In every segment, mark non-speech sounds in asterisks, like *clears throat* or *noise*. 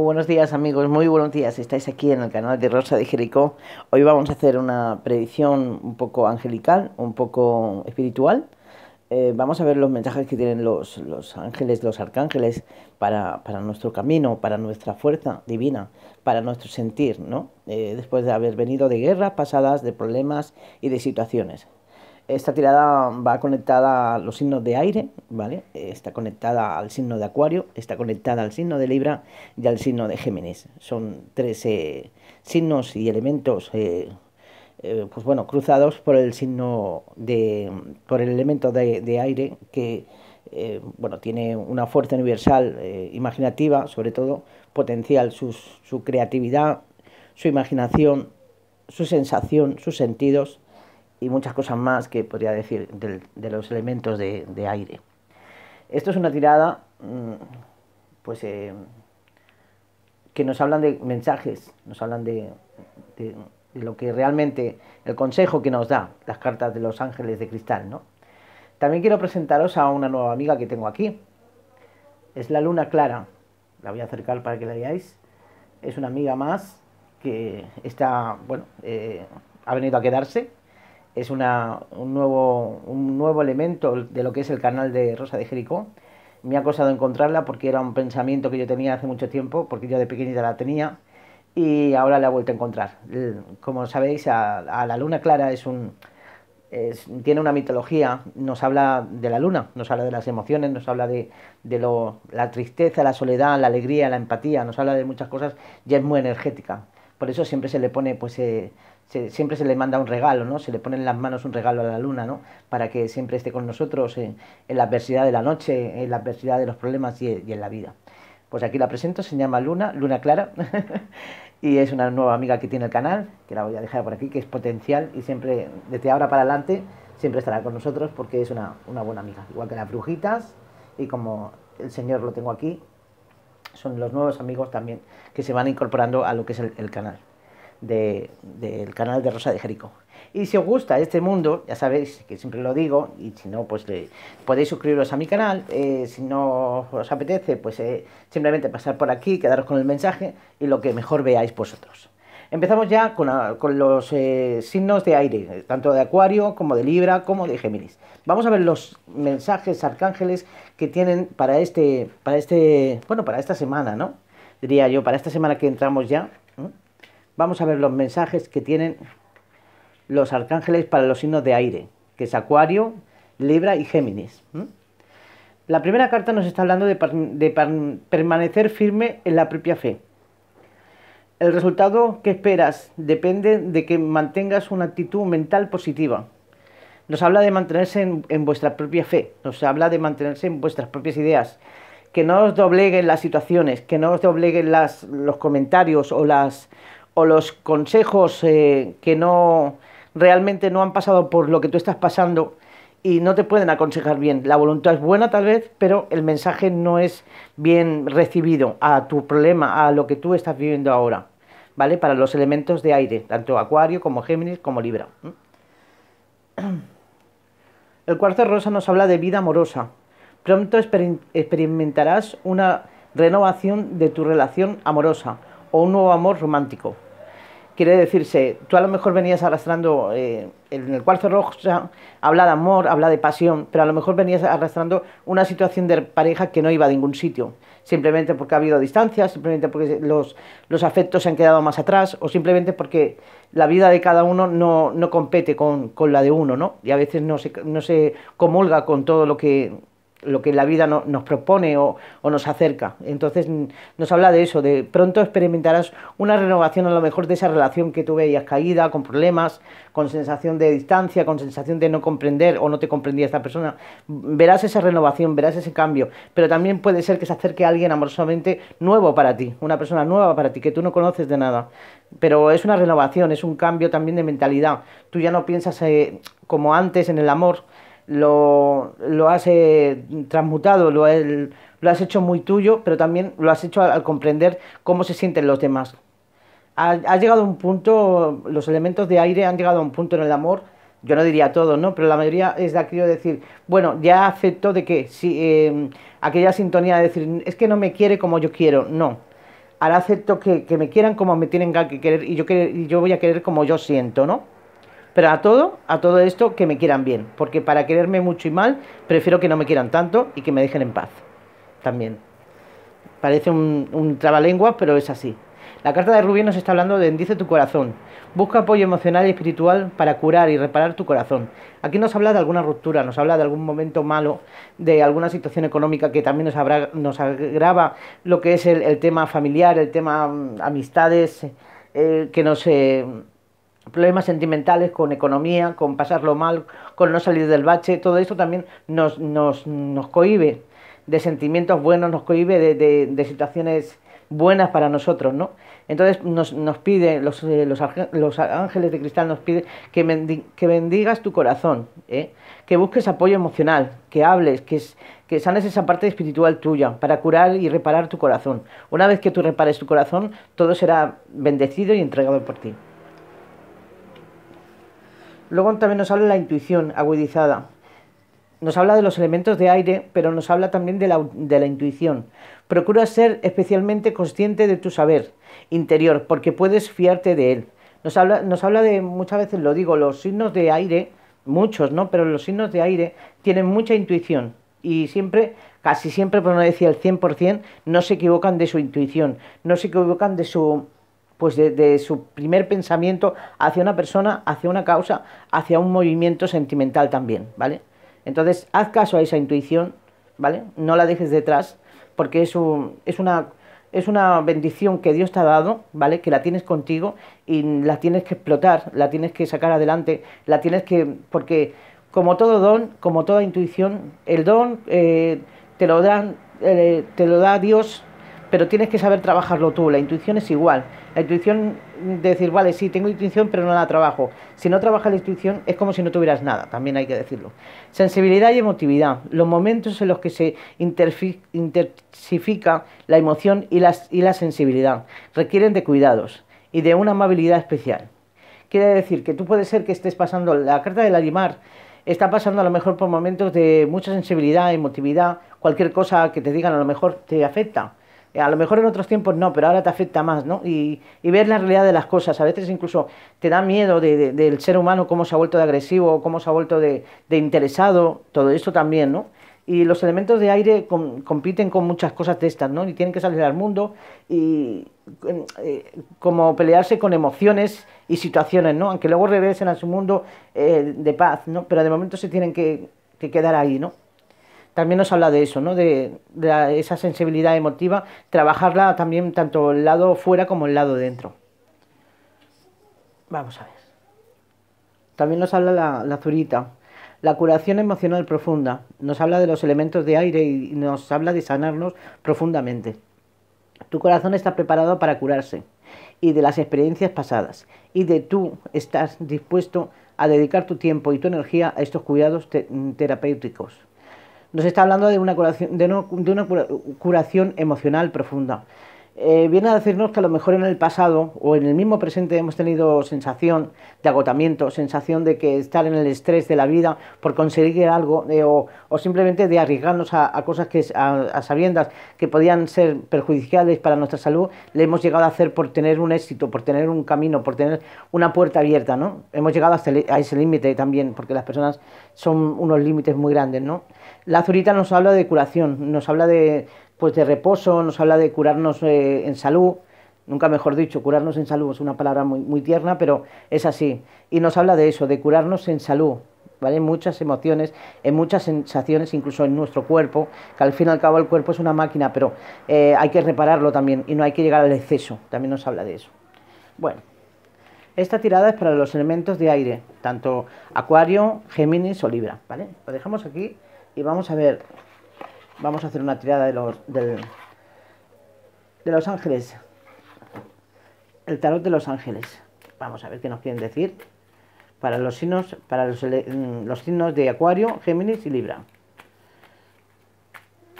buenos días amigos, muy buenos días. Estáis aquí en el canal de Rosa de Jericó. Hoy vamos a hacer una predicción un poco angelical, un poco espiritual. Eh, vamos a ver los mensajes que tienen los, ángeles, los arcángeles para, nuestro camino, para nuestra fuerza divina, para nuestro sentir, ¿no? Eh, después de haber venido de guerras pasadas, de problemas y de situaciones. Esta tirada va conectada a los signos de aire, ¿vale? Está conectada al signo de Acuario, está conectada al signo de Libra y al signo de Géminis. Son tres eh, signos y elementos, eh, eh, pues bueno, cruzados por el signo de, por el elemento de, aire que, bueno, tiene una fuerza universal imaginativa, sobre todo potencial, su creatividad, su imaginación, su sensación, sus sentidos y muchas cosas más que podría decir de los elementos de, aire. Esto es una tirada mm, pues, eh, que nos hablan de mensajes, nos hablan de, lo que realmente, el consejo que nos da las cartas de los ángeles de cristal. También quiero presentaros a una nueva amiga que tengo aquí. Es la luna clara. La voy a acercar para que la veáis. Es una amiga más que está, bueno, eh, ha venido a quedarse es un, nuevo, un nuevo elemento de lo que es el canal de Rosa de Jericó. Me ha costado encontrarla porque era un pensamiento que yo tenía hace mucho tiempo, porque yo de pequeñita la tenía, y ahora la he vuelto a encontrar. Como sabéis, a, la luna clara es un, tiene una mitología, nos habla de la luna, nos habla de las emociones, nos habla de, lo, la tristeza, la soledad, la alegría, la empatía, nos habla de muchas cosas y es muy energética. Por eso siempre se le pone pues, eh, siempre se le manda un regalo, ¿no? Se le pone en las manos un regalo a la luna, ¿no? Para que siempre esté con nosotros en, la adversidad de la noche, en la adversidad de los problemas y, en la vida. Pues aquí la presento, se llama Luna, Luna Clara, *laughs* y es una nueva amiga que tiene el canal, que la voy a dejar por aquí, que es potencial y siempre, desde ahora para adelante, siempre estará con nosotros porque es una, una buena amiga. Igual que las brujitas, y como el señor lo tengo aquí, son los nuevos amigos también que se van incorporando a lo que es el canal del canal de Rosa de Jerico Y si os gusta este mundo, ya sabéis que siempre lo digo, y si no, pues podéis suscribiros a mi canal. Eh, si no os apetece, pues eh, simplemente pasar por aquí, quedaros con el mensaje y lo que mejor veáis vosotros. Empezamos ya con, los eh, signos de aire, tanto de Acuario como de Libra como de Géminis. Vamos a ver los mensajes arcángeles que tienen para este, para este, bueno, para esta semana, ¿no? Diría yo, para esta semana que entramos ya, vamos a ver los mensajes que tienen los arcángeles para los signos de aire, que es Acuario, Libra y Géminis. La primera carta nos está hablando de, permanecer firme en la propia fe. El resultado que esperas depende de que mantengas una actitud mental positiva. Nos habla de mantenerse en, vuestra propia fe, nos habla de mantenerse en vuestras propias ideas, que no os dobleguen las situaciones, que no os dobleguen las, los comentarios o las, o los consejos eh, que no realmente no han pasado por lo que tú estás pasando y no te pueden aconsejar bien. La voluntad es buena tal vez, pero el mensaje no es bien recibido a tu problema, a lo que tú estás viviendo ahora, ¿vale? Para los elementos de aire, tanto Acuario como Géminis como Libra. *clears throat* El cuarto rosa nos habla de vida amorosa. Pronto experimentarás una renovación de tu relación amorosa o un nuevo amor romántico. Quiere decirse, tú a lo mejor venías arrastrando, eh, en el cuarzo rojo, habla de amor, habla de pasión, pero a lo mejor venías arrastrando una situación de pareja que no iba a ningún sitio, simplemente porque ha habido distancias, simplemente porque los, los afectos se han quedado más atrás, o simplemente porque la vida de cada uno no, compete con, la de uno, ¿no? Y a veces no no se comulga con todo lo que lo que la vida nos propone o, nos acerca. Entonces nos habla de eso, de pronto experimentarás una renovación a lo mejor de esa relación que tú veías caída, con problemas, con sensación de distancia, con sensación de no comprender o no te comprendía esta persona. Verás esa renovación, verás ese cambio, pero también puede ser que se acerque a alguien amorosamente nuevo para ti, una persona nueva para ti, que tú no conoces de nada. Pero es una renovación, es un cambio también de mentalidad. Tú ya no piensas eh, como antes en el amor, lo, lo has eh, transmutado, lo, has hecho muy tuyo, pero también lo has hecho al, comprender cómo se sienten los demás. Ha, llegado un punto, los elementos de aire han llegado a un punto en el amor, yo no diría todo, ¿no? Pero la mayoría es de de decir, bueno, ya acepto de que si, em, aquella sintonía de decir, es que no me quiere como yo quiero, no. Ahora acepto que, me quieran como me tienen que querer y yo, que, y yo voy a querer como yo siento, ¿no? Pero a todo, a todo esto, que me quieran bien. Porque para quererme mucho y mal, prefiero que no me quieran tanto y que me dejen en paz. También. Parece un, un trabalenguas, pero es así. La carta de Rubí nos está hablando de bendice tu corazón. Busca apoyo emocional y espiritual para curar y reparar tu corazón. Aquí nos habla de alguna ruptura, nos habla de algún momento malo, de alguna situación económica que también nos, agrava lo que es el, tema familiar, el tema mm, amistades, eh, que nos... Eh, problemas sentimentales, con economía, con pasarlo mal, con no salir del bache, todo esto también nos, nos, cohibe de sentimientos buenos, nos cohibe de, situaciones buenas para nosotros, ¿no? Entonces nos, nos pide, los, eh, los, ángeles de cristal nos piden que, que bendigas tu corazón, ¿eh? que busques apoyo emocional, que hables, que, que sanes esa parte espiritual tuya para curar y reparar tu corazón. Una vez que tú repares tu corazón, todo será bendecido y entregado por ti. Luego también nos habla de la intuición agudizada. Nos habla de los elementos de aire, pero nos habla también de la, intuición. Procura ser especialmente consciente de tu saber interior, porque puedes fiarte de él. Nos habla, nos habla de, muchas veces lo digo, los signos de aire, muchos, ¿no? Pero los signos de aire tienen mucha intuición y siempre, casi siempre, por no decir el 100%, no se equivocan de su intuición, no se equivocan de su pues de, su primer pensamiento hacia una persona, hacia una causa, hacia un movimiento sentimental también, ¿vale? Entonces, haz caso a esa intuición, ¿vale? No la dejes detrás, porque es, una, es una bendición que Dios te ha dado, ¿vale? Que la tienes contigo y la tienes que explotar, la tienes que sacar adelante, la tienes que... porque como todo don, como toda intuición, el don eh, te lo dan, eh, te lo da Dios pero tienes que saber trabajarlo tú. La intuición es igual. La intuición, de decir, vale, sí, tengo intuición, pero no la trabajo. Si no trabajas la intuición, es como si no tuvieras nada, también hay que decirlo. Sensibilidad y emotividad. Los momentos en los que se intensifica la emoción y, la sensibilidad requieren de cuidados y de una amabilidad especial. Quiere decir que tú puedes ser que estés pasando la carta del Alimar está pasando a lo mejor por momentos de mucha sensibilidad, emotividad, cualquier cosa que te digan a lo mejor te afecta. Eh, a lo mejor en otros tiempos no, pero ahora te afecta más, ¿no? Y, ver la realidad de las cosas. A veces incluso te da miedo del ser humano, cómo se ha vuelto de agresivo, cómo se ha vuelto de, interesado, todo esto también, ¿no? Y los elementos de aire compiten con muchas cosas de estas, ¿no? Y tienen que salir al mundo y eh, como pelearse con emociones y situaciones, ¿no? Aunque luego regresen a su mundo eh, de paz, ¿no? Pero de momento se tienen que, que quedar ahí, ¿no? también nos habla de eso, ¿no? de, esa sensibilidad emotiva, trabajarla también tanto el lado fuera como el lado dentro. Vamos a ver. También nos habla la, zurita. La curación emocional profunda nos habla de los elementos de aire y nos habla de sanarnos profundamente. Tu corazón está preparado para curarse y de las experiencias pasadas y de tú estás dispuesto a dedicar tu tiempo y tu energía a estos cuidados terapéuticos nos está hablando de una curación, curación emocional profunda. Eh, viene a decirnos que a lo mejor en el pasado o en el mismo presente hemos tenido sensación de agotamiento, sensación de que estar en el estrés de la vida por conseguir algo eh, o, simplemente de arriesgarnos a, cosas que a, sabiendas que podían ser perjudiciales para nuestra salud, le hemos llegado a hacer por tener un éxito, por tener un camino, por tener una puerta abierta, ¿no? Hemos llegado hasta a ese límite también, porque las personas son unos límites muy grandes, ¿no? La Zurita nos habla de curación, nos habla de pues de reposo, nos habla de curarnos eh, en salud, nunca mejor dicho, curarnos en salud es una palabra muy, muy tierna, pero es así. Y nos habla de eso, de curarnos en salud, ¿vale? muchas emociones, en muchas sensaciones, incluso en nuestro cuerpo, que al fin y al cabo el cuerpo es una máquina, pero eh, hay que repararlo también y no hay que llegar al exceso, también nos habla de eso. Bueno, esta tirada es para los elementos de aire, tanto Acuario, Géminis o Libra, ¿vale? Lo dejamos aquí y vamos a ver Vamos a hacer una tirada de los, de los ángeles. El tarot de los ángeles. Vamos a ver qué nos quieren decir para los signos, para los, mm, los signos de Acuario, Géminis y Libra.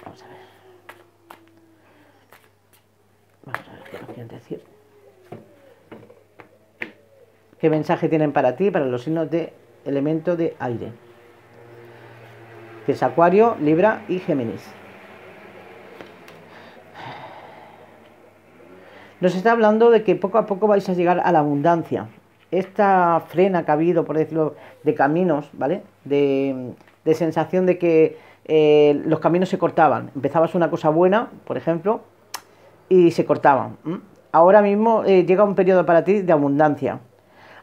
Vamos a ver. Vamos a ver qué nos quieren decir. ¿Qué mensaje tienen para ti, para los signos de elemento de aire? que es Acuario, Libra y Géminis. Nos está hablando de que poco a poco vais a llegar a la abundancia. Esta frena que ha habido, por decirlo, de caminos, ¿vale? De, de sensación de que eh, los caminos se cortaban. Empezabas una cosa buena, por ejemplo, y se cortaban. Ahora mismo eh, llega un periodo para ti de abundancia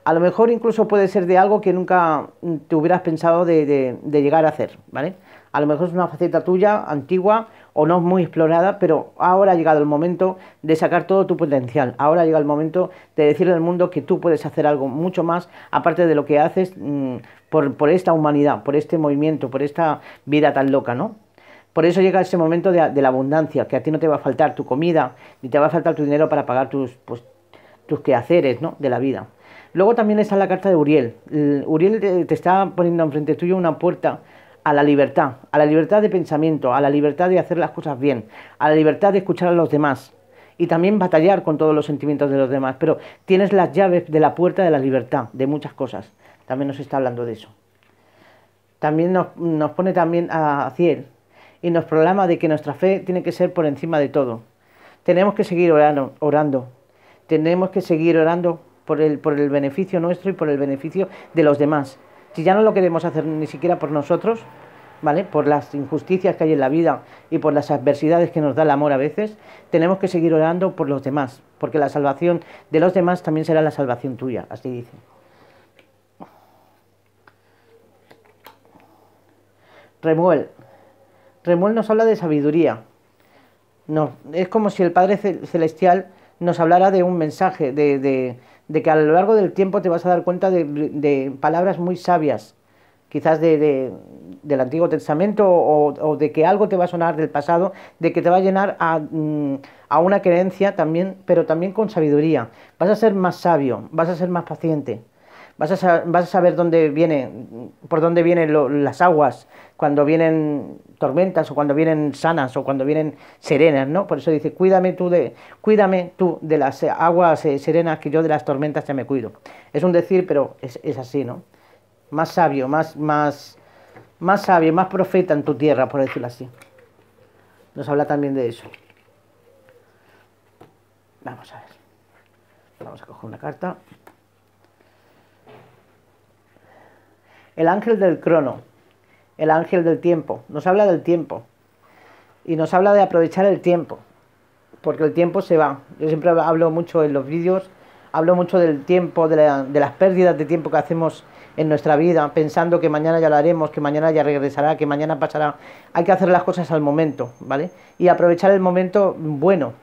a lo mejor incluso puede ser de algo que nunca mm, te hubieras pensado de, llegar a hacer, ¿vale? A lo mejor es una faceta tuya, antigua o no muy explorada, pero ahora ha llegado el momento de sacar todo tu potencial. Ahora llega el momento de decirle al mundo que tú puedes hacer algo mucho más, aparte de lo que haces mm, por, esta humanidad, por este movimiento, por esta vida tan loca, ¿no? Por eso llega ese momento de, de, la abundancia, que a ti no te va a faltar tu comida, ni te va a faltar tu dinero para pagar tus, pues, tus quehaceres ¿no? de la vida. Luego también está la carta de Uriel. Mm, Uriel te está poniendo enfrente tuyo una puerta a la libertad, a la libertad de pensamiento, a la libertad de hacer las cosas bien, a la libertad de escuchar a los demás y también batallar con todos los sentimientos de los demás. Pero tienes las llaves de la puerta de la libertad, de muchas cosas. También nos está hablando de eso. También nos, pone también a Ciel y nos programa de que nuestra fe tiene que ser por encima de todo. Tenemos que seguir orando. Tenemos que seguir orando por el, por el beneficio nuestro y por el beneficio de los demás. Si ya no lo queremos hacer ni siquiera por nosotros, ¿vale? Por las injusticias que hay en la vida y por las adversidades que nos da el amor a veces, tenemos que seguir orando por los demás, porque la salvación de los demás también será la salvación tuya, así dice. Remuel. Remuel nos habla de sabiduría. No, es como si el Padre Celestial nos hablara de un mensaje, de, de que a lo largo del tiempo te vas a dar cuenta de, palabras muy sabias, quizás de, del Antiguo Testamento o, de que algo te va a sonar del pasado, de que te va a llenar a, mm, a, una creencia también, pero también con sabiduría. Vas a ser más sabio, vas a ser más paciente vas a, saber, dónde viene, por dónde vienen las aguas cuando vienen tormentas o cuando vienen sanas o cuando vienen serenas, ¿no? Por eso dice, cuídame tú de, cuídame tú de las aguas eh, serenas que yo de las tormentas ya me cuido. Es un decir, pero es, así, ¿no? Más sabio, más, más, más sabio, más profeta en tu tierra, por decirlo así. Nos habla también de eso. Vamos a ver. Vamos a coger una carta. El ángel del crono, el ángel del tiempo, nos habla del tiempo y nos habla de aprovechar el tiempo, porque el tiempo se va. Yo siempre hablo mucho en los vídeos, hablo mucho del tiempo, de, las pérdidas de tiempo que hacemos en nuestra vida, pensando que mañana ya lo haremos, que mañana ya regresará, que mañana pasará. Hay que hacer las cosas al momento, ¿vale? Y aprovechar el momento bueno,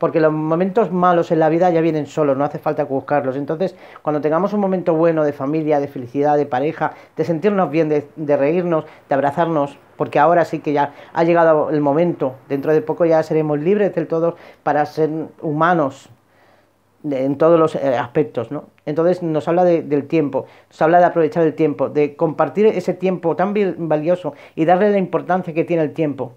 porque los momentos malos en la vida ya vienen solos, no hace falta buscarlos. Entonces, cuando tengamos un momento bueno de familia, de felicidad, de pareja, de sentirnos bien, de, reírnos, de abrazarnos, porque ahora sí que ya ha llegado el momento, dentro de poco ya seremos libres del todo para ser humanos, en todos los eh, aspectos, ¿no? Entonces nos habla del tiempo, nos habla de aprovechar el tiempo, de compartir ese tiempo tan valioso y darle la importancia que tiene el tiempo.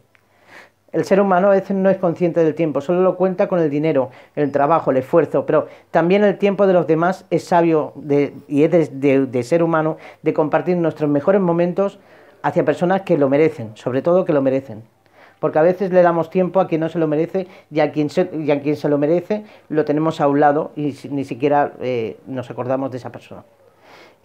El ser humano a veces no es consciente del tiempo, solo lo cuenta con el dinero, el trabajo, el esfuerzo, pero también el tiempo de los demás es sabio de, y es de, ser humano de compartir nuestros mejores momentos hacia personas que lo merecen, sobre todo que lo merecen. Porque a veces le damos tiempo a quien no se lo merece y a quien se, lo merece lo tenemos a un lado y ni siquiera eh, nos acordamos de esa persona.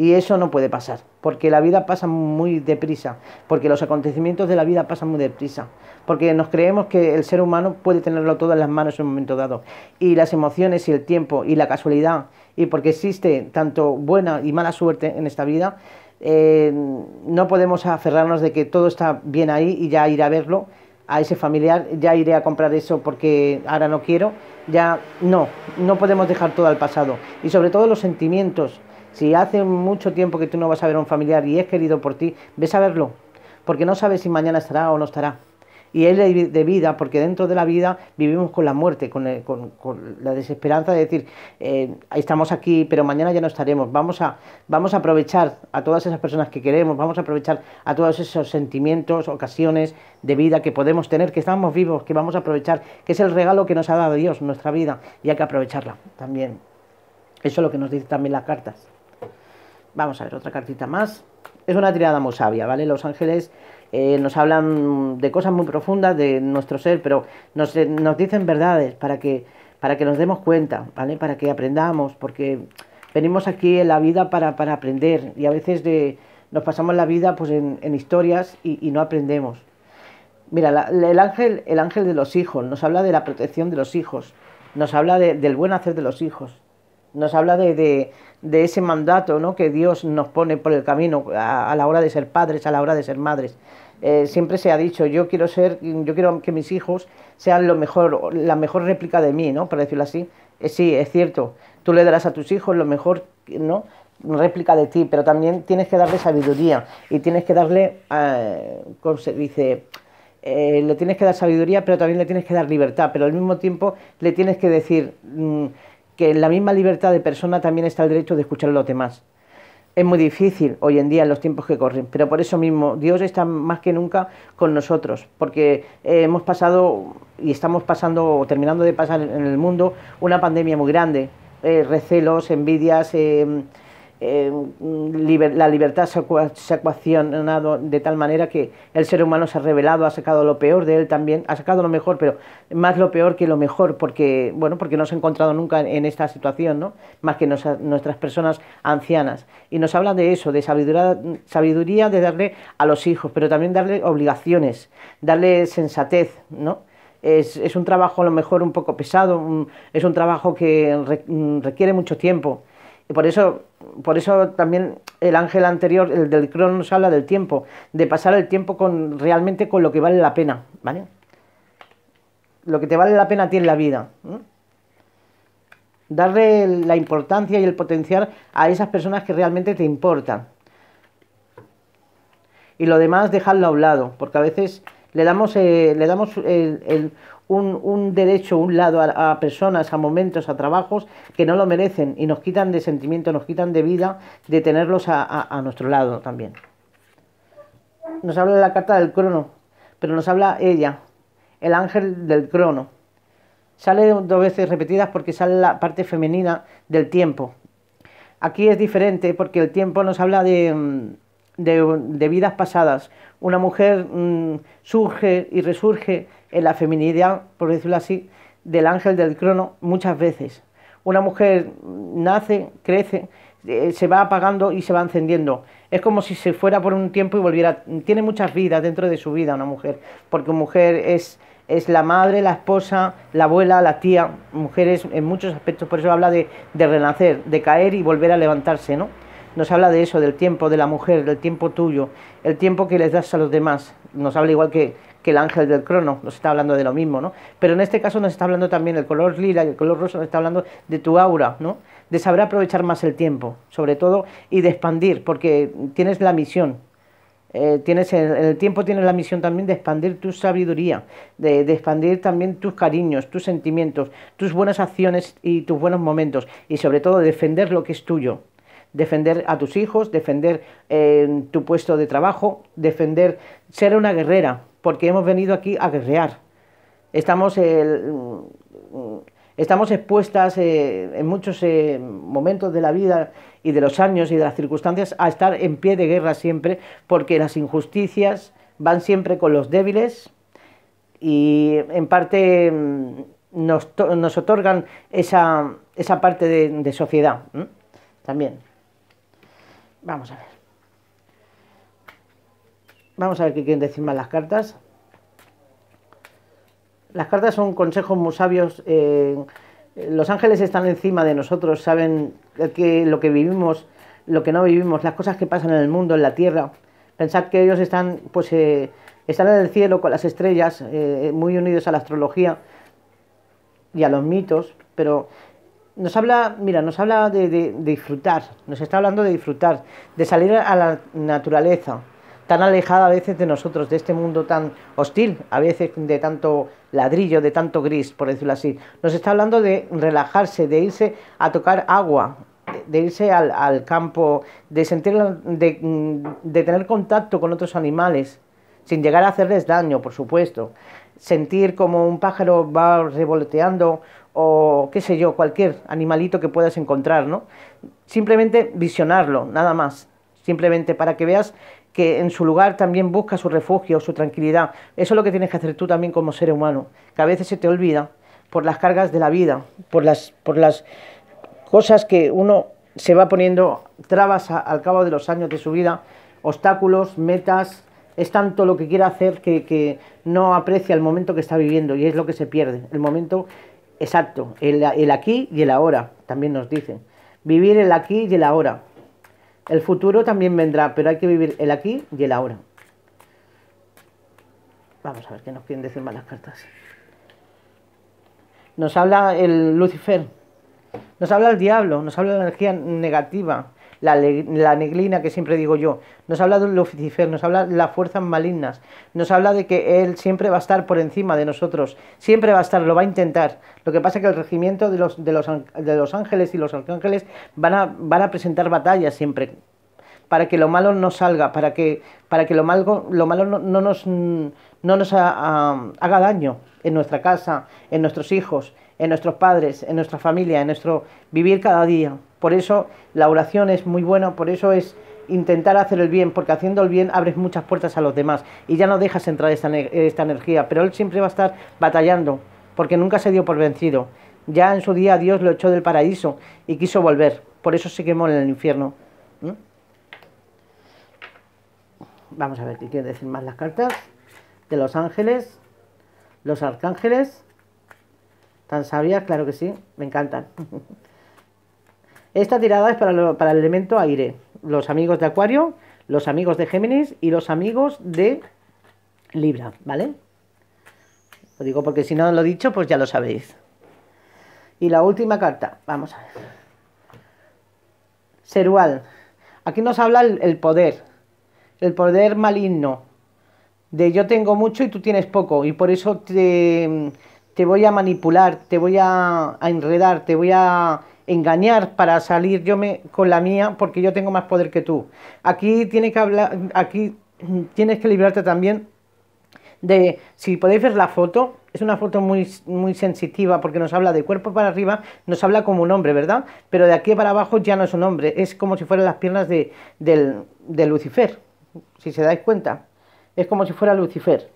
Y eso no puede pasar, porque la vida pasa muy deprisa, porque los acontecimientos de la vida pasan muy deprisa, porque nos creemos que el ser humano puede tenerlo todo en las manos en un momento dado. Y las emociones y el tiempo y la casualidad, y porque existe tanto buena y mala suerte en esta vida, eh, no podemos aferrarnos de que todo está bien ahí y ya ir a verlo a ese familiar, ya iré a comprar eso porque ahora no quiero, ya no, no podemos dejar todo al pasado. Y sobre todo los sentimientos si hace mucho tiempo que tú no vas a ver a un familiar y es querido por ti, ves a verlo, porque no sabes si mañana estará o no estará. Y es de vida, porque dentro de la vida vivimos con la muerte, con, la desesperanza de decir, eh, estamos aquí, pero mañana ya no estaremos. Vamos a, vamos a aprovechar a todas esas personas que queremos, vamos a aprovechar a todos esos sentimientos, ocasiones de vida que podemos tener, que estamos vivos, que vamos a aprovechar, que es el regalo que nos ha dado Dios, nuestra vida, y hay que aprovecharla también. Eso es lo que nos dicen también las cartas. Vamos a ver, otra cartita más. Es una tirada muy sabia, ¿vale? Los ángeles eh, nos hablan de cosas muy profundas de nuestro ser, pero eh, nos, dicen verdades para que, para que nos demos cuenta, ¿vale? Para que aprendamos, porque venimos aquí en la vida para, aprender y a veces nos pasamos la vida pues, en, historias y, no aprendemos. Mira, el, ángel, el ángel de los hijos nos habla de la protección de los hijos, nos habla del buen hacer de los hijos, nos habla de, ese mandato ¿no? que Dios nos pone por el camino a, la hora de ser padres, a la hora de ser madres. Eh, siempre se ha dicho, yo quiero ser, yo quiero que mis hijos sean lo mejor, la mejor réplica de mí, ¿no? Por decirlo así. Eh, sí, es cierto. Tú le darás a tus hijos lo mejor, ¿no? réplica de ti, pero también tienes que darle sabiduría y tienes que darle, eh, se dice? le tienes que dar sabiduría, pero también le tienes que dar libertad, pero al mismo tiempo le tienes que decir, mm, que en la misma libertad de persona también está el derecho de escuchar a los demás. Es muy difícil hoy en día en los tiempos que corren, pero por eso mismo Dios está más que nunca con nosotros, porque eh, hemos pasado y estamos pasando o terminando de pasar en el mundo una pandemia muy grande, eh, recelos, envidias. Eh, eh, la libertad se ha, se de tal manera que el ser humano se ha revelado, ha sacado lo peor de él también, ha sacado lo mejor, pero más lo peor que lo mejor, porque, bueno, porque no se ha encontrado nunca en esta situación, ¿no? más que nuestras personas ancianas. Y nos hablan de eso, de sabiduría, sabiduría de darle a los hijos, pero también darle obligaciones, darle sensatez, ¿no? Es, un trabajo a lo mejor un poco pesado, es un trabajo que requiere mucho tiempo. Y por eso por eso también el ángel anterior, el del nos habla del tiempo, de pasar el tiempo con realmente con lo que vale la pena, ¿vale? Lo que te vale la pena tiene la vida. Darle la importancia y el potencial a esas personas que realmente te importan. Y lo demás, dejarlo a un lado, porque a veces le damos, eh, le damos el, un, derecho, un lado a, personas, a momentos, a trabajos que no lo merecen y nos quitan de sentimiento, nos quitan de vida, de tenerlos a, a nuestro lado también. Nos habla de la carta del crono, pero nos habla ella, el ángel del crono. Sale dos veces repetidas porque sale la parte femenina del tiempo. Aquí es diferente porque el tiempo nos habla de mm, de, vidas pasadas. Una mujer mm, surge y resurge en la feminidad, por decirlo así, del ángel del crono muchas veces. Una mujer mm, nace, crece, eh, se va apagando y se va encendiendo. Es como si se fuera por un tiempo y volviera. Tiene muchas vidas dentro de su vida una mujer, porque mujer es, es la madre, la esposa, la abuela, la tía. mujeres en muchos aspectos, por eso habla de, de renacer, de caer y volver a levantarse, ¿no? nos habla de eso, del tiempo de la mujer, del tiempo tuyo, el tiempo que les das a los demás. Nos habla igual que, el ángel del crono, nos está hablando de lo mismo, ¿no? Pero en este caso nos está hablando también el color lila y el color rosa, nos está hablando de tu aura, ¿no? De saber aprovechar más el tiempo, sobre todo, y de expandir, porque tienes la misión, eh, tienes en el tiempo tienes la misión también de expandir tu sabiduría, de, de, expandir también tus cariños, tus sentimientos, tus buenas acciones y tus buenos momentos, y sobre todo defender lo que es tuyo defender a tus hijos, defender eh, tu puesto de trabajo, defender ser una guerrera, porque hemos venido aquí a guerrear. Estamos, mm, estamos expuestas eh, en muchos eh, momentos de la vida y de los años y de las circunstancias a estar en pie de guerra siempre, porque las injusticias van siempre con los débiles y en parte mm, nos, otorgan esa, esa parte de, sociedad también. Vamos a ver. Vamos a ver qué quieren decir más las cartas. Las cartas son consejos muy sabios. Eh, los ángeles están encima de nosotros, saben que lo que vivimos, lo que no vivimos, las cosas que pasan en el mundo, en la tierra. Pensad que ellos están, pues, eh, están en el cielo con las estrellas, eh, muy unidos a la astrología y a los mitos, pero nos habla, mira, nos habla de, disfrutar, nos está hablando de disfrutar, de salir a la naturaleza, tan alejada a veces de nosotros, de este mundo tan hostil, a veces de tanto ladrillo, de tanto gris, por decirlo así. Nos está hablando de relajarse, de irse a tocar agua, de, irse al, campo, de sentir, de, mm, de tener contacto con otros animales, sin llegar a hacerles daño, por supuesto sentir como un pájaro va revoloteando o qué sé yo, cualquier animalito que puedas encontrar, ¿no? Simplemente visionarlo, nada más. Simplemente para que veas que en su lugar también busca su refugio, su tranquilidad. Eso es lo que tienes que hacer tú también como ser humano, que a veces se te olvida por las cargas de la vida, por las, por las cosas que uno se va poniendo trabas al cabo de los años de su vida, obstáculos, metas, es tanto lo que quiere hacer que, que, no aprecia el momento que está viviendo y es lo que se pierde, el momento Exacto, el, aquí y el ahora, también nos dicen. Vivir el aquí y el ahora. El futuro también vendrá, pero hay que vivir el aquí y el ahora. Vamos a ver qué nos quieren decir más las cartas. Nos habla el Lucifer, nos habla el diablo, nos habla la energía negativa, la, la, neglina que siempre digo yo, nos habla de Lucifer, nos habla de las fuerzas malignas, nos habla de que Él siempre va a estar por encima de nosotros, siempre va a estar, lo va a intentar. Lo que pasa es que el regimiento de los, de los, de los ángeles y los arcángeles van a, van a presentar batallas siempre para que lo malo no salga, para que, para que lo malo, lo malo no, nos, haga daño en nuestra casa, en nuestros hijos, en nuestros padres, en nuestra familia, en nuestro vivir cada día. Por eso la oración es muy buena, por eso es intentar hacer el bien, porque haciendo el bien abres muchas puertas a los demás y ya no dejas entrar esta, energía. Pero él siempre va a estar batallando, porque nunca se dio por vencido. Ya en su día Dios lo echó del paraíso y quiso volver, por eso se quemó en el infierno. ¿Mm? Vamos a ver qué quiere decir más las cartas. De los ángeles, los arcángeles, tan sabias, claro que sí, me encantan. *laughs* Esta tirada es para, el elemento aire. Los amigos de Acuario, los amigos de Géminis y los amigos de Libra, ¿vale? Lo digo porque si no lo he dicho, pues ya lo sabéis. Y la última carta, vamos a ver. Serual. Aquí nos habla el, poder, el poder maligno, de yo tengo mucho y tú tienes poco, y por eso te, voy a manipular, te voy a, a enredar, te voy a engañar para salir yo me, con la mía porque yo tengo más poder que tú. Aquí tienes que hablar, aquí tienes que librarte también de, si podéis ver la foto, es una foto muy, muy sensitiva porque nos habla de cuerpo para arriba, nos habla como un hombre, ¿verdad? Pero de aquí para abajo ya no es un hombre, es como si fueran las piernas de, de Lucifer, si se dais cuenta. Es como si fuera Lucifer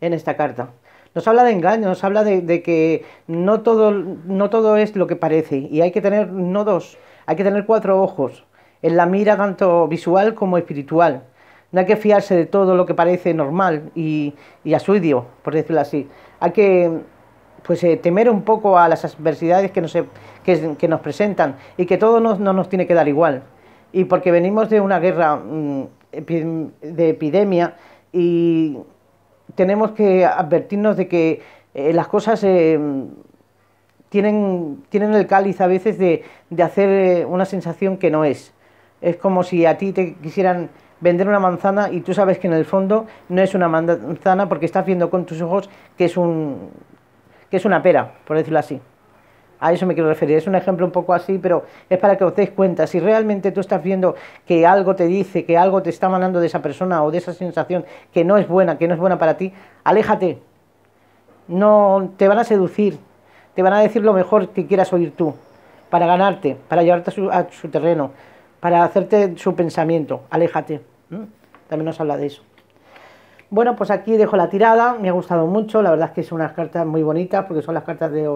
en esta carta nos habla de engaño, nos habla de, que no todo, no todo es lo que parece y hay que tener no dos, hay que tener cuatro ojos en la mira tanto visual como espiritual. No hay que fiarse de todo lo que parece normal y, y a su idio, por decirlo así. Hay que pues eh, temer un poco a las adversidades que nos, que, nos presentan y que todo no, no, nos tiene que dar igual. Y porque venimos de una guerra mm, de epidemia y tenemos que advertirnos de que eh, las cosas eh, tienen, el cáliz a veces de, hacer eh, una sensación que no es. Es como si a ti te quisieran vender una manzana y tú sabes que en el fondo no es una manzana porque estás viendo con tus ojos que es, un, que es una pera, por decirlo así. A eso me quiero referir. Es un ejemplo un poco así, pero es para que os deis cuenta. Si realmente tú estás viendo que algo te dice, que algo te está mandando de esa persona o de esa sensación que no es buena, que no es buena para ti, aléjate. No te van a seducir, te van a decir lo mejor que quieras oír tú, para ganarte, para llevarte a su, terreno, para hacerte su pensamiento. Aléjate. También nos habla de eso. Bueno, pues aquí dejo la tirada, me ha gustado mucho, la verdad es que son unas cartas muy bonitas porque son las cartas de,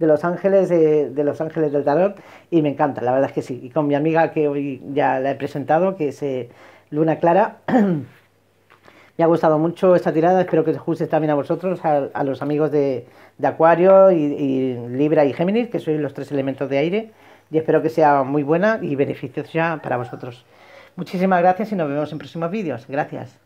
Los Ángeles, de, Los Ángeles del Tarot y me encanta, la verdad es que sí. Y con mi amiga que hoy ya la he presentado, que es eh, Luna Clara, *clears throat* me ha gustado mucho esta tirada, espero que os guste también a vosotros, a, los amigos de, Acuario y, Libra y Géminis, que sois los tres elementos de aire, y espero que sea muy buena y beneficiosa para vosotros. Muchísimas gracias y nos vemos en próximos vídeos. Gracias.